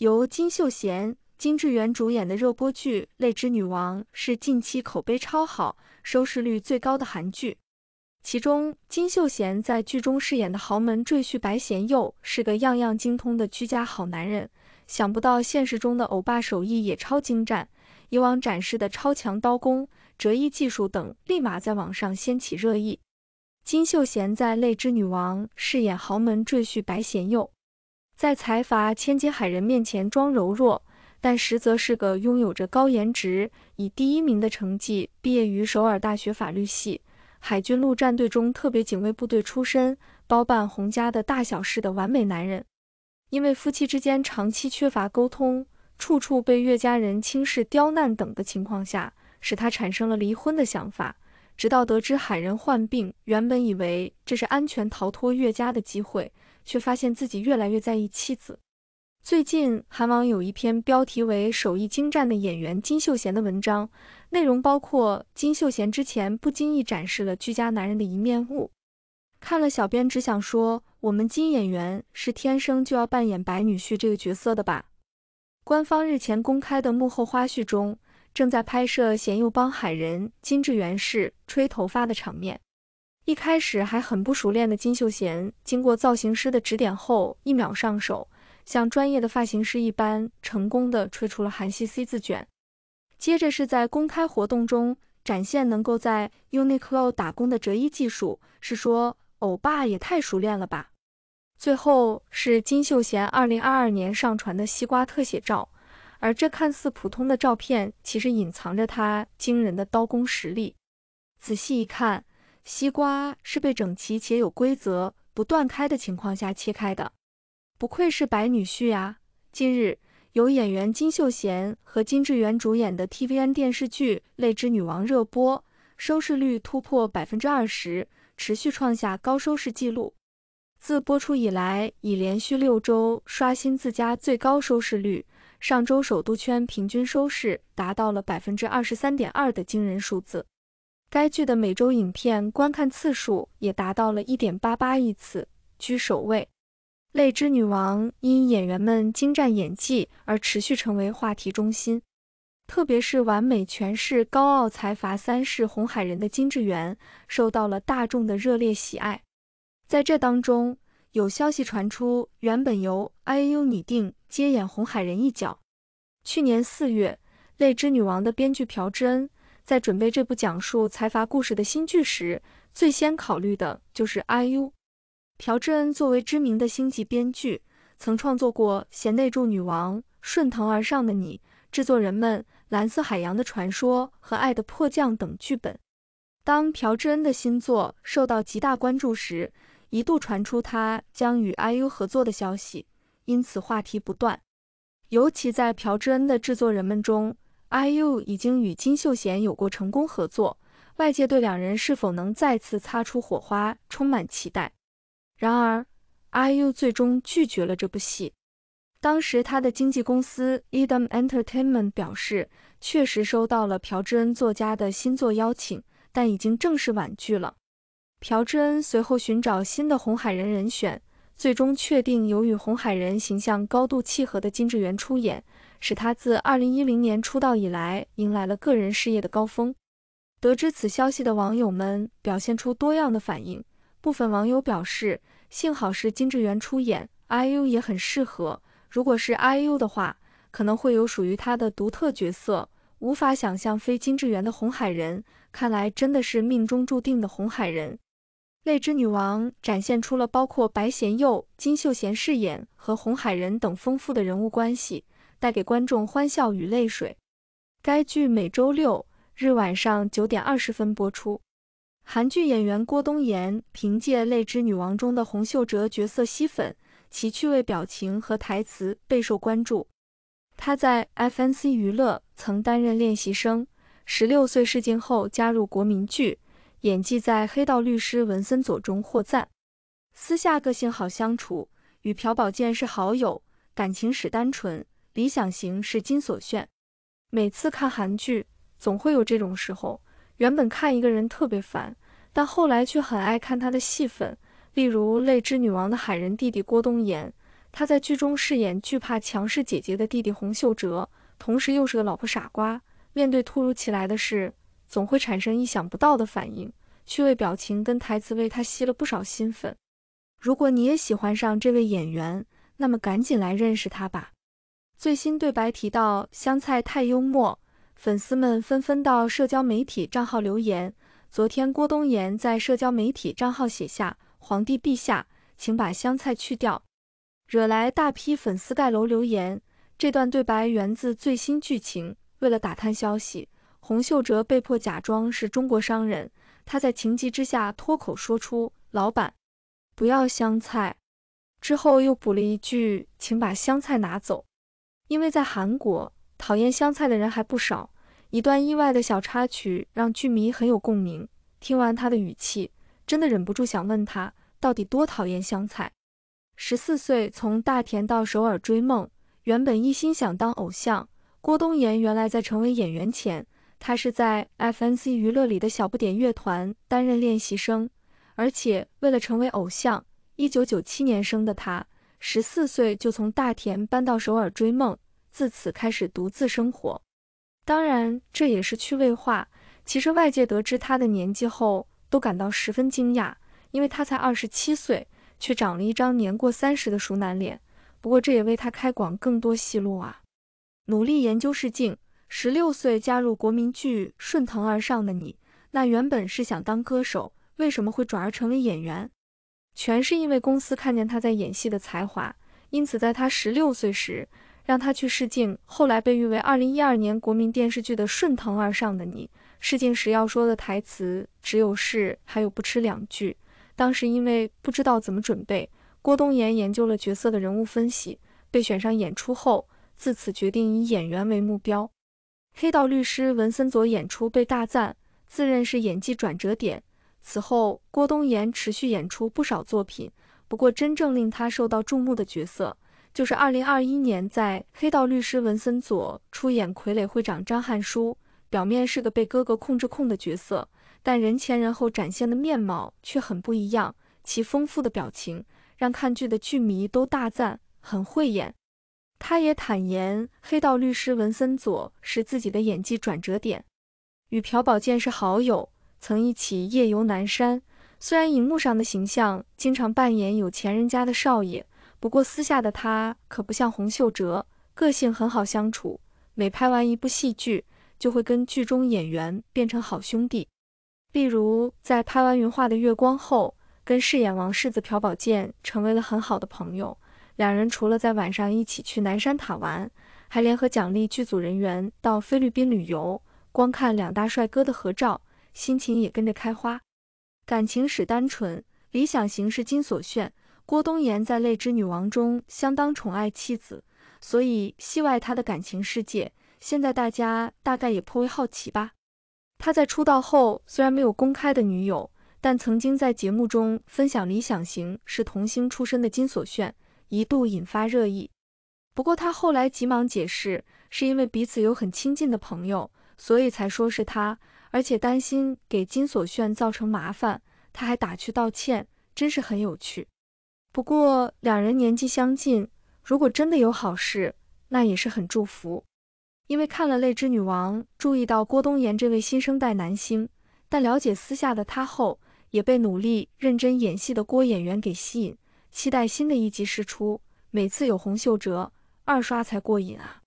由金秀贤、金智媛主演的热播剧《泪之女王》是近期口碑超好、收视率最高的韩剧。其中，金秀贤在剧中饰演的豪门赘婿白贤佑是个样样精通的居家好男人。想不到现实中的欧巴手艺也超精湛，以往展示的超强刀工、折衣技术等，立马在网上掀起热议。金秀贤在《泪之女王》饰演豪门赘婿白贤佑，在财阀千金海仁面前装柔弱，但实则是个拥有着高颜值、以第一名的成绩毕业于首尔大学法律系、海军陆战队中特别警卫部队出身、包办洪家的大小事的完美男人。因为夫妻之间长期缺乏沟通，处处被岳家人轻视、刁难等的情况下，使他产生了离婚的想法。直到得知海人患病，原本以为这是安全逃脱岳家的机会，却发现自己越来越在意妻子。最近韩网有一篇标题为“手艺精湛的演员金秀贤”的文章，内容包括金秀贤之前不经意展示了居家男人的一面。物看了，小编只想说，我们金演员是天生就要扮演白女婿这个角色的吧？官方日前公开的幕后花絮中。正在拍摄贤佑帮海人金智媛氏吹头发的场面，一开始还很不熟练的金秀贤，经过造型师的指点后，一秒上手，像专业的发型师一般，成功的吹出了韩系 C 字卷。接着是在公开活动中展现能够在 Uniqlo 打工的折衣技术，是说欧巴也太熟练了吧？最后是金秀贤2022年上传的西瓜特写照。而这看似普通的照片，其实隐藏着他惊人的刀工实力。仔细一看，西瓜是被整齐且有规则、不断开的情况下切开的。不愧是白女婿呀！近日，由演员金秀贤和金智媛主演的 tvN 电视剧《泪之女王》热播，收视率突破百分之二十，持续创下高收视纪录。自播出以来，已连续六周刷新自家最高收视率。上周首都圈平均收视达到了百分之二十三点二的惊人数字，该剧的每周影片观看次数也达到了一点八八亿次，居首位。《泪之女王》因演员们精湛演技而持续成为话题中心，特别是完美诠释高傲财阀三世红海人的金智媛，受到了大众的热烈喜爱。在这当中，有消息传出，原本由 IU 拟定。接演红海人一角。去年四月，《泪之女王》的编剧朴智恩在准备这部讲述财阀故事的新剧时，最先考虑的就是 IU。朴智恩作为知名的星级编剧，曾创作过《贤内助女王》《顺藤而上的你》《制作人们》《蓝色海洋的传说》和《爱的迫降》等剧本。当朴智恩的新作受到极大关注时，一度传出他将与 IU 合作的消息。因此话题不断，尤其在朴智恩的制作人们中，IU 已经与金秀贤有过成功合作，外界对两人是否能再次擦出火花充满期待。然而，IU 最终拒绝了这部戏。当时他的经纪公司 EDM Entertainment 表示，确实收到了朴智恩作家的新作邀请，但已经正式婉拒了。朴智恩随后寻找新的红海人人选。最终确定由与红海人形象高度契合的金智媛出演，使她自2010年出道以来迎来了个人事业的高峰。得知此消息的网友们表现出多样的反应，部分网友表示：“幸好是金智媛出演，IU 也很适合。如果是 IU 的话，可能会有属于她的独特角色。无法想象非金智媛的红海人，看来真的是命中注定的红海人。”《泪之女王》展现出了包括白贤佑、金秀贤饰演和红海人等丰富的人物关系，带给观众欢笑与泪水。该剧每周六日晚上九点二十分播出。韩剧演员郭东延凭借《泪之女王》中的洪秀哲角色吸粉，其趣味表情和台词备受关注。他在 FNC 娱乐曾担任练习生，十六岁试镜后加入国民剧。演技在《黑道律师文森佐》中获赞，私下个性好相处，与朴宝剑是好友，感情史单纯，理想型是金所炫。每次看韩剧，总会有这种时候，原本看一个人特别烦，但后来却很爱看他的戏份。例如《泪之女王》的海人弟弟郭东延，他在剧中饰演惧怕强势姐姐的弟弟洪秀哲，同时又是个老婆傻瓜，面对突如其来的事。总会产生意想不到的反应，趣味表情跟台词为他吸了不少新粉。如果你也喜欢上这位演员，那么赶紧来认识他吧。最新对白提到香菜太幽默，粉丝们纷纷到社交媒体账号留言。昨天郭冬临在社交媒体账号写下“皇帝陛下，请把香菜去掉”，惹来大批粉丝盖楼留言。这段对白源自最新剧情，为了打探消息。洪秀哲被迫假装是中国商人，他在情急之下脱口说出“老板，不要香菜”，之后又补了一句“请把香菜拿走”。因为在韩国，讨厌香菜的人还不少。一段意外的小插曲让剧迷很有共鸣。听完他的语气，真的忍不住想问他，到底多讨厌香菜？十四岁从大田到首尔追梦，原本一心想当偶像。郭冬延原来在成为演员前。他是在 FNC 娱乐里的小不点乐团担任练习生，而且为了成为偶像，一九九七年生的他，十四岁就从大田搬到首尔追梦，自此开始独自生活。当然，这也是趣味化。其实外界得知他的年纪后，都感到十分惊讶，因为他才二十七岁，却长了一张年过三十的熟男脸。不过这也为他开广更多戏路啊，努力研究试镜。十六岁加入国民剧《顺藤而上的你》，那原本是想当歌手，为什么会转而成为演员？全是因为公司看见他在演戏的才华，因此在他十六岁时让他去试镜。后来被誉为二零一二年国民电视剧的《顺藤而上的你》，试镜时要说的台词只有是还有不吃两句。当时因为不知道怎么准备，郭冬延研究了角色的人物分析，被选上演出后，自此决定以演员为目标。《黑道律师文森佐》演出被大赞，自认是演技转折点。此后，郭冬延持续演出不少作品，不过真正令他受到注目的角色，就是2021年在《黑道律师文森佐》出演傀儡会长张汉书。表面是个被哥哥控制控的角色，但人前人后展现的面貌却很不一样。其丰富的表情让看剧的剧迷都大赞，很会演。他也坦言，黑道律师文森佐是自己的演技转折点。与朴宝剑是好友，曾一起夜游南山。虽然荧幕上的形象经常扮演有钱人家的少爷，不过私下的他可不像洪秀哲，个性很好相处。每拍完一部戏剧，就会跟剧中演员变成好兄弟。例如，在拍完《云画的月光》后，跟饰演王世子朴宝剑成为了很好的朋友。两人除了在晚上一起去南山塔玩，还联合奖励剧组人员到菲律宾旅游。光看两大帅哥的合照，心情也跟着开花。感情史单纯，理想型是金所炫。郭冬临在《泪之女王》中相当宠爱妻子，所以戏外他的感情世界，现在大家大概也颇为好奇吧。他在出道后虽然没有公开的女友，但曾经在节目中分享理想型是童星出身的金所炫。一度引发热议，不过他后来急忙解释，是因为彼此有很亲近的朋友，所以才说是他，而且担心给金所炫造成麻烦，他还打趣道歉，真是很有趣。不过两人年纪相近，如果真的有好事，那也是很祝福。因为看了《泪之女王》，注意到郭东延这位新生代男星，但了解私下的他后，也被努力认真演戏的郭演员给吸引。期待新的一集释出，每次有洪秀哲，二刷才过瘾啊！